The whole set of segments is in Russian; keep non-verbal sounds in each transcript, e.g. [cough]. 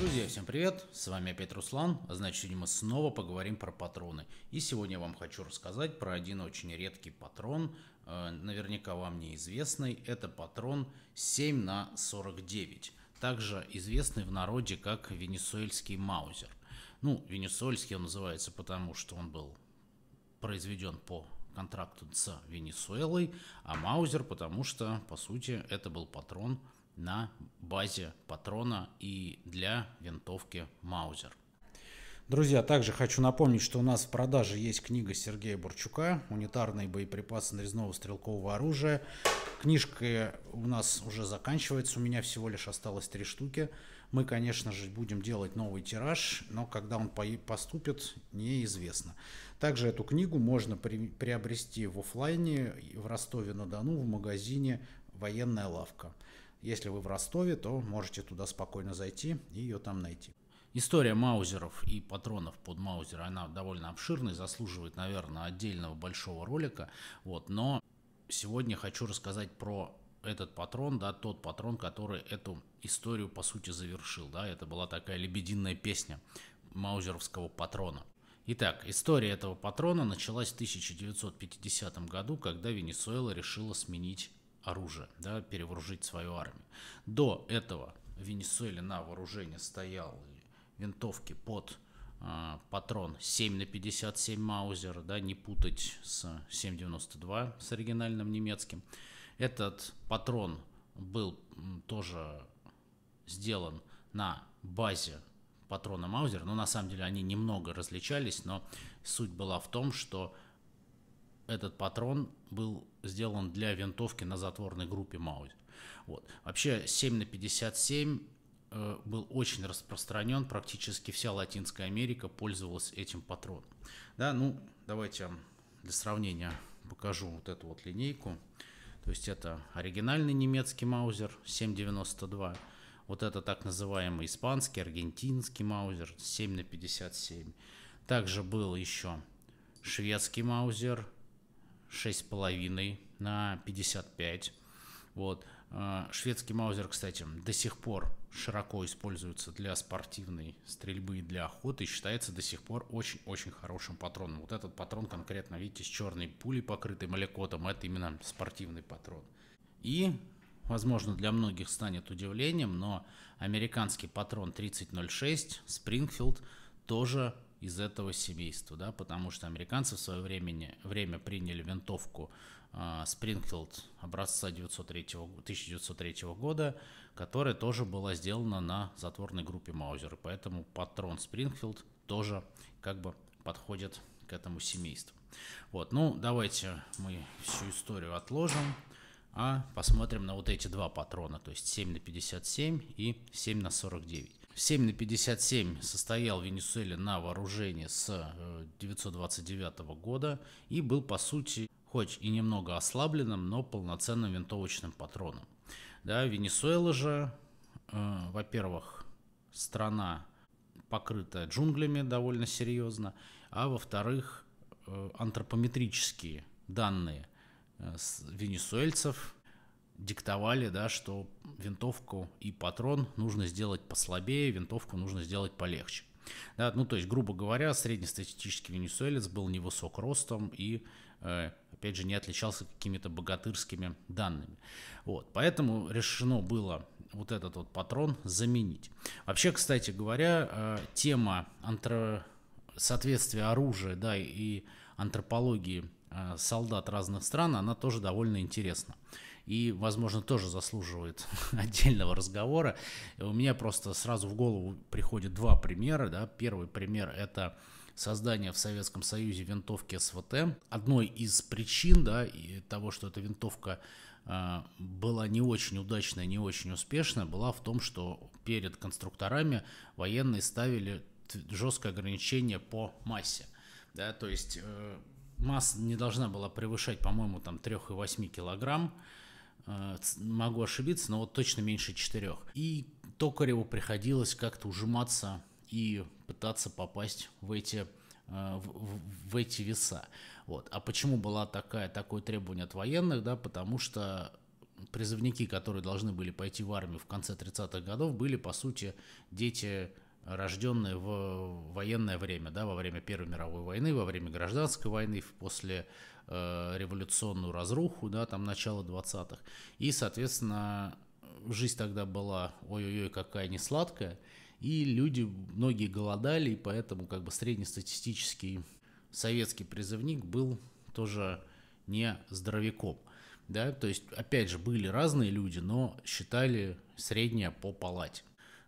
Друзья, всем привет! С вами опять Руслан. А значит, сегодня мы снова поговорим про патроны. И сегодня я вам хочу рассказать про один очень редкий патрон, э, наверняка вам неизвестный. Это патрон 7 на 49 также известный в народе как венесуэльский маузер. Ну, венесуэльский он называется потому, что он был произведен по контракту с Венесуэлой, а маузер потому что, по сути, это был патрон на базе патрона и для винтовки Маузер. Друзья, также хочу напомнить, что у нас в продаже есть книга Сергея Бурчука «Унитарные боеприпасы нарезного стрелкового оружия». Книжка у нас уже заканчивается, у меня всего лишь осталось три штуки. Мы, конечно же, будем делать новый тираж, но когда он поступит, неизвестно. Также эту книгу можно при приобрести в офлайне в Ростове-на-Дону в магазине «Военная лавка». Если вы в Ростове, то можете туда спокойно зайти и ее там найти. История маузеров и патронов под маузер, она довольно обширная, заслуживает, наверное, отдельного большого ролика. Вот, но сегодня хочу рассказать про этот патрон, да, тот патрон, который эту историю, по сути, завершил, да, это была такая лебединая песня маузеровского патрона. Итак, история этого патрона началась в 1950 году, когда Венесуэла решила сменить оружие, да, перевооружить свою армию. До этого в Венесуэле на вооружении стоял винтовки под э, патрон 7 на 57 Маузер, да, не путать с 7,92 с оригинальным немецким. Этот патрон был тоже сделан на базе патрона Маузер, но ну, на самом деле они немного различались, но суть была в том, что этот патрон был сделан для винтовки на затворной группе Маузер. Вот. Вообще 7 на 57 э, был очень распространен, практически вся Латинская Америка пользовалась этим патроном. Да, ну, давайте для сравнения покажу вот эту вот линейку. То есть это оригинальный немецкий маузер 792, вот это так называемый испанский, аргентинский маузер 7 на 57. Также был еще шведский маузер 6,5 на 55. Вот. А, шведский маузер, кстати, до сих пор широко используется для спортивной стрельбы и для охоты считается до сих пор очень-очень хорошим патроном. Вот этот патрон конкретно, видите, с черной пулей, покрытой молекотом, это именно спортивный патрон. И, возможно, для многих станет удивлением, но американский патрон 3006 Springfield тоже из этого семейства, да, потому что американцы в свое время, время приняли винтовку Спрингфилд а, образца 903, 1903 года, которая тоже была сделана на затворной группе Маузера, поэтому патрон Спрингфилд тоже как бы подходит к этому семейству. Вот, ну давайте мы всю историю отложим, а посмотрим на вот эти два патрона, то есть 7 на 57 и 7 на 49. 7 на 57 состоял в Венесуэле на вооружении с 1929 э, года и был, по сути, хоть и немного ослабленным, но полноценным винтовочным патроном. Да, Венесуэла же, э, во-первых, страна покрыта джунглями довольно серьезно, а во-вторых, э, антропометрические данные э, венесуэльцев диктовали, да, что винтовку и патрон нужно сделать послабее, винтовку нужно сделать полегче. Да, ну, то есть, грубо говоря, среднестатистический венесуэлец был невысок ростом и, э, опять же, не отличался какими-то богатырскими данными. Вот, поэтому решено было вот этот вот патрон заменить. Вообще, кстати говоря, э, тема антро... соответствия оружия, да, и антропологии э, солдат разных стран, она тоже довольно интересна и, возможно, тоже заслуживает [laughs] отдельного разговора. У меня просто сразу в голову приходят два примера. Да. Первый пример – это создание в Советском Союзе винтовки СВТ. Одной из причин да, и того, что эта винтовка а, была не очень удачная, не очень успешная, была в том, что перед конструкторами военные ставили жесткое ограничение по массе. Да, то есть э, масса не должна была превышать, по-моему, там 3,8 килограмм. Э, могу ошибиться, но вот точно меньше четырех. И Токареву приходилось как-то ужиматься и пытаться попасть в эти э, в, в эти веса. Вот. А почему была такая, такое требование от военных? Да, потому что призывники, которые должны были пойти в армию в конце 30-х годов, были, по сути, дети рожденные в военное время, да, во время Первой мировой войны, во время гражданской войны, после э, революционную разруху, да, там начало 20-х. И, соответственно, жизнь тогда была ой-ой-ой, какая не сладкая, и люди, многие голодали, и поэтому как бы среднестатистический советский призывник был тоже не здоровяком. Да, то есть, опять же, были разные люди, но считали средняя по палате.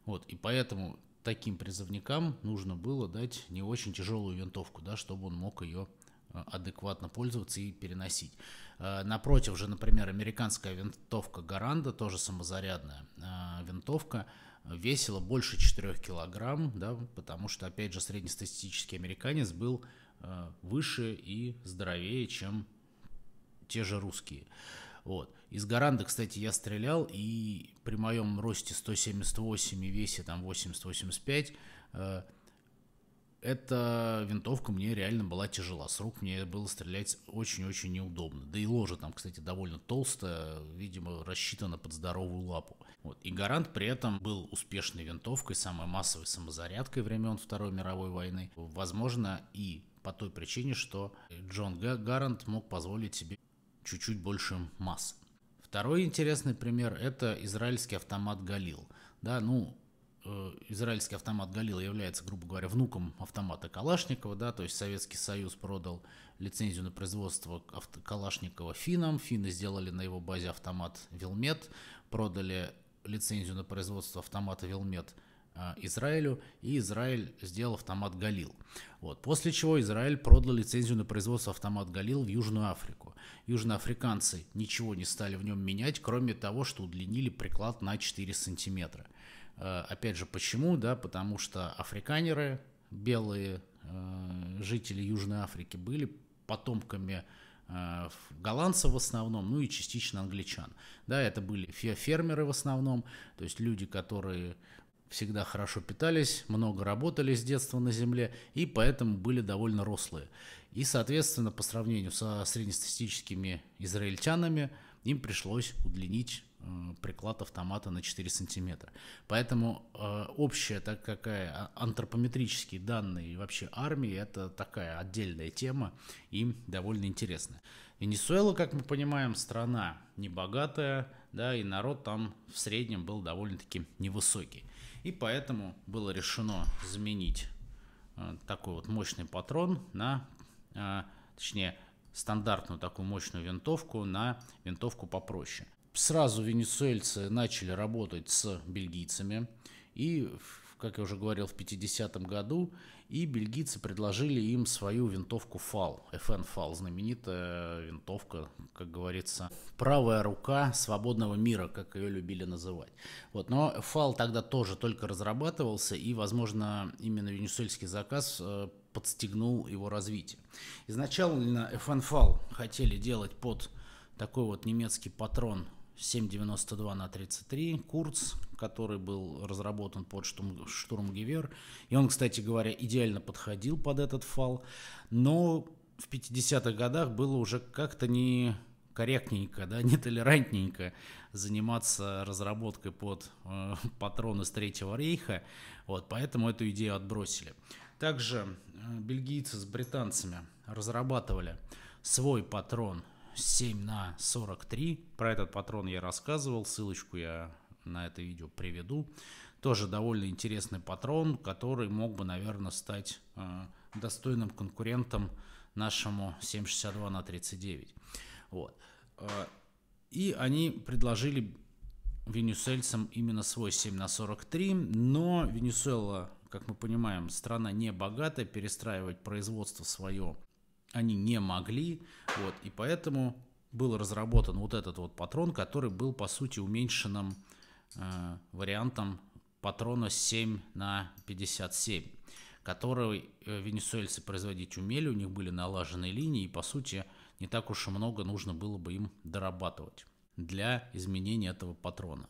Вот, и поэтому таким призывникам нужно было дать не очень тяжелую винтовку, да, чтобы он мог ее э, адекватно пользоваться и переносить. Э, напротив же, например, американская винтовка Гаранда, тоже самозарядная э, винтовка, весила больше 4 килограмм, да, потому что, опять же, среднестатистический американец был выше и здоровее, чем те же русские. Вот. Из Гаранда, кстати, я стрелял, и при моем росте 178 и весе там 80-85, э, эта винтовка мне реально была тяжела. С рук мне было стрелять очень-очень неудобно. Да и ложа там, кстати, довольно толстая, видимо, рассчитана под здоровую лапу. Вот. И Гарант при этом был успешной винтовкой, самой массовой самозарядкой времен Второй мировой войны. Возможно, и по той причине, что Джон Гарант мог позволить себе чуть-чуть больше масс. Второй интересный пример – это израильский автомат «Галил». Да, ну, э, израильский автомат «Галил» является, грубо говоря, внуком автомата Калашникова, да, то есть Советский Союз продал лицензию на производство Калашникова финам, финны сделали на его базе автомат «Вилмет», продали лицензию на производство автомата «Вилмет» А, Израилю, и Израиль сделал автомат Галил. Вот. После чего Израиль продал лицензию на производство автомат Галил в Южную Африку. Южноафриканцы ничего не стали в нем менять, кроме того, что удлинили приклад на 4 сантиметра. А, опять же, почему? Да, потому что африканеры, белые а, жители Южной Африки, были потомками голландцев в основном, ну и частично англичан. Да, это были фермеры в основном, то есть люди, которые всегда хорошо питались, много работали с детства на земле и поэтому были довольно рослые. И, соответственно, по сравнению со среднестатистическими израильтянами, им пришлось удлинить э, приклад автомата на 4 сантиметра. Поэтому э, общая так какая а, антропометрические данные вообще армии это такая отдельная тема им довольно интересная. Венесуэла, как мы понимаем, страна небогатая, да, и народ там в среднем был довольно-таки невысокий. И поэтому было решено заменить э, такой вот мощный патрон на, э, точнее, стандартную такую мощную винтовку на винтовку попроще. Сразу венесуэльцы начали работать с бельгийцами, и как я уже говорил, в 50-м году, и бельгийцы предложили им свою винтовку Fal, FN Fal, знаменитая винтовка, как говорится, правая рука свободного мира, как ее любили называть. Вот, но Fal тогда тоже только разрабатывался, и, возможно, именно венесуэльский заказ э, подстегнул его развитие. Изначально FN Fal хотели делать под такой вот немецкий патрон 7,92 на 33, Курц, который был разработан под штурм, штурмгевер. И он, кстати говоря, идеально подходил под этот фал, но в 50-х годах было уже как-то не корректненько, да, [laughs] нетолерантненько заниматься разработкой под э, патроны с Третьего Рейха, вот, поэтому эту идею отбросили. Также э, бельгийцы с британцами разрабатывали свой патрон 7 на 43. Про этот патрон я рассказывал, ссылочку я на это видео приведу. Тоже довольно интересный патрон, который мог бы, наверное, стать э, достойным конкурентом нашему 7,62 на 39. Вот. Э, и они предложили венесуэльцам именно свой 7 на 43, но Венесуэла, как мы понимаем, страна не богата, перестраивать производство свое они не могли, вот, и поэтому был разработан вот этот вот патрон, который был, по сути, уменьшенным э, вариантом патрона 7 на 57, который э, венесуэльцы производить умели, у них были налаженные линии, и, по сути, не так уж и много нужно было бы им дорабатывать для изменения этого патрона.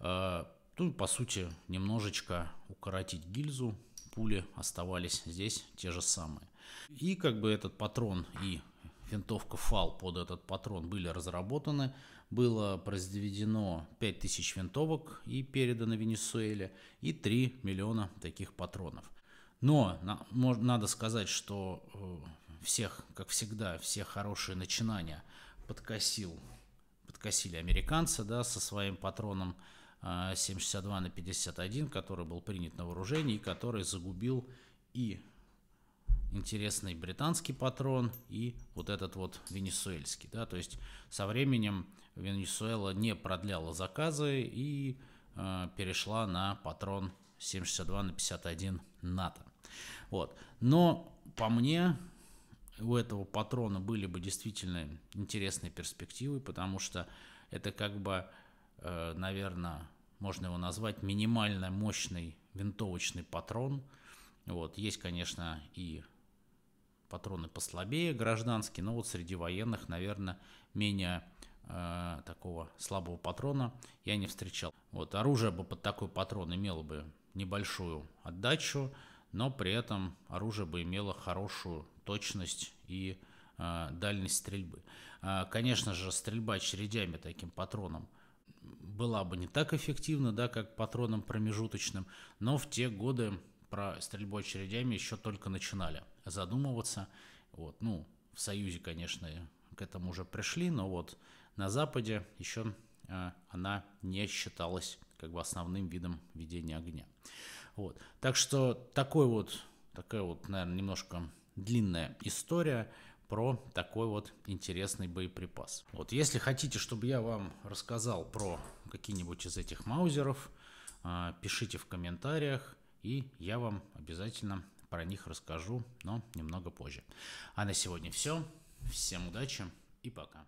Э, ну, по сути, немножечко укоротить гильзу, пули оставались здесь те же самые. И как бы этот патрон и винтовка ФАЛ под этот патрон были разработаны. Было произведено 5000 винтовок и передано Венесуэле, и 3 миллиона таких патронов. Но на, можно, надо сказать, что э, всех, как всегда, все хорошие начинания подкосил, подкосили американцы да, со своим патроном 762 э, на 51, который был принят на вооружение и который загубил и интересный британский патрон и вот этот вот венесуэльский. Да? То есть со временем Венесуэла не продляла заказы и э, перешла на патрон 762 на 51 НАТО. Вот. Но по мне у этого патрона были бы действительно интересные перспективы, потому что это как бы, э, наверное, можно его назвать минимально мощный винтовочный патрон. Вот, есть, конечно, и патроны послабее гражданские, но вот среди военных, наверное, менее э, такого слабого патрона я не встречал. Вот, оружие бы под такой патрон имело бы небольшую отдачу, но при этом оружие бы имело хорошую точность и э, дальность стрельбы. Э, конечно же, стрельба чередями таким патроном – была бы не так эффективна, да, как патроном промежуточным, но в те годы про стрельбу очередями еще только начинали задумываться. Вот, ну, в Союзе, конечно, к этому уже пришли, но вот на Западе еще э, а, она не считалась как бы основным видом ведения огня. Вот. Так что такой вот, такая вот, наверное, немножко длинная история – про такой вот интересный боеприпас. Вот если хотите, чтобы я вам рассказал про какие-нибудь из этих маузеров, а, пишите в комментариях, и я вам обязательно про них расскажу, но немного позже. А на сегодня все. Всем удачи и пока.